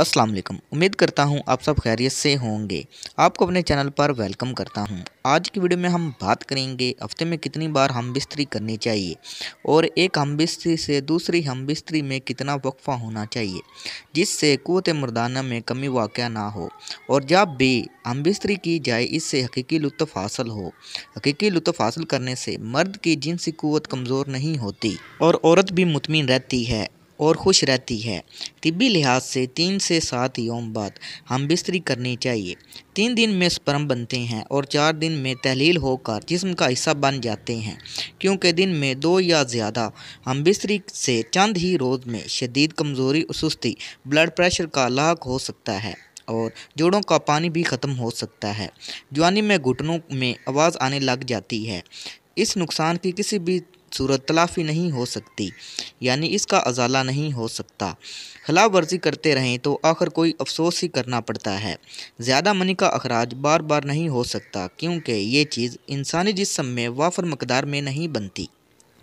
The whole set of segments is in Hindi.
अस्सलाम वालेकुम उम्मीद करता हूँ आप सब खैरियत से होंगे आपको अपने चैनल पर वेलकम करता हूँ आज की वीडियो में हम बात करेंगे हफ्ते में कितनी बार हम बिस्तरी करनी चाहिए और एक हम बिस्तरी से दूसरी हम बिस्तरी में कितना वक्फा होना चाहिए जिससे कुत मर्दाना में कमी वाक़ ना हो और जब भी हम बिस्तरी की जाए इससे हकीकी लुत्फ़ हासिल हो हकीकी लुत्फ़ हासिल करने से मर्द की जिनसी कुत कमज़ोर नहीं होती और औरत भी मुतमिन रहती है और खुश रहती है तिबी लिहाज से तीन से सात योम बाद हम बिस्तरी करनी चाहिए तीन दिन में स्पर्म बनते हैं और चार दिन में तहलील होकर जिस्म का हिस्सा बन जाते हैं क्योंकि दिन में दो या ज़्यादा हम बिस्तरी से चंद ही रोज़ में शदीद कमज़ोरी सुस्ती ब्लड प्रेशर का लाक हो सकता है और जोड़ों का पानी भी ख़त्म हो सकता है जवानी में घुटनों में आवाज़ आने लग जाती है इस नुकसान की किसी भी सूरत तलाफी नहीं हो सकती यानी इसका अजाला नहीं हो सकता खिलाफ वर्जी करते रहें तो आखिर कोई अफसोस ही करना पड़ता है ज़्यादा मनी का अखराज बार बार नहीं हो सकता क्योंकि ये चीज़ इंसानी जिसम में वाफर मकदार में नहीं बनती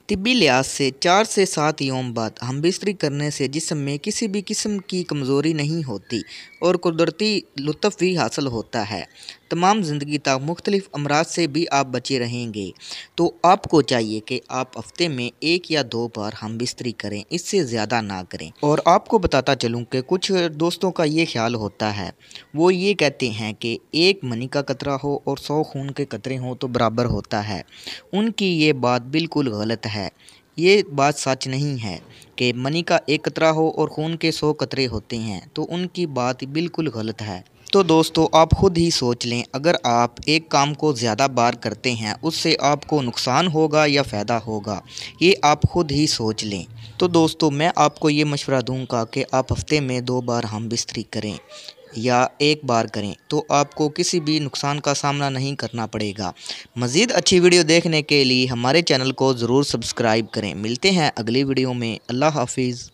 तिबी लिहाज से चार से सात योम बाद हम बिस्तरी करने से जिसम में किसी भी किस्म की कमज़ोरी नहीं होती और कुदरती लुत्फ़ भी हासिल होता है तमाम ज़िंदगी तक मुख्तलिफ़ अमराज से भी आप बचे रहेंगे तो आपको चाहिए कि आप हफ्ते में एक या दो बार हम बिस्तरी करें इससे ज़्यादा ना करें और आपको बताता चलूँ कि कुछ दोस्तों का ये ख्याल होता है वो ये कहते हैं कि एक मनी का कतरा हो और सौ खून के कतरे हों तो बराबर होता है उनकी ये बात बिल्कुल गलत है ये बात सच नहीं है कि मनी का एक कतरा हो और खून के सौ कतरे होते हैं तो उनकी बात बिल्कुल गलत है तो दोस्तों आप खुद ही सोच लें अगर आप एक काम को ज़्यादा बार करते हैं उससे आपको नुकसान होगा या फ़ायदा होगा ये आप खुद ही सोच लें तो दोस्तों मैं आपको ये मशवरा दूंगा कि आप हफ़्ते में दो बार हम बिस्तरी करें या एक बार करें तो आपको किसी भी नुकसान का सामना नहीं करना पड़ेगा मज़ीद अच्छी वीडियो देखने के लिए हमारे चैनल को ज़रूर सब्सक्राइब करें मिलते हैं अगली वीडियो में अल्लाह हाफिज़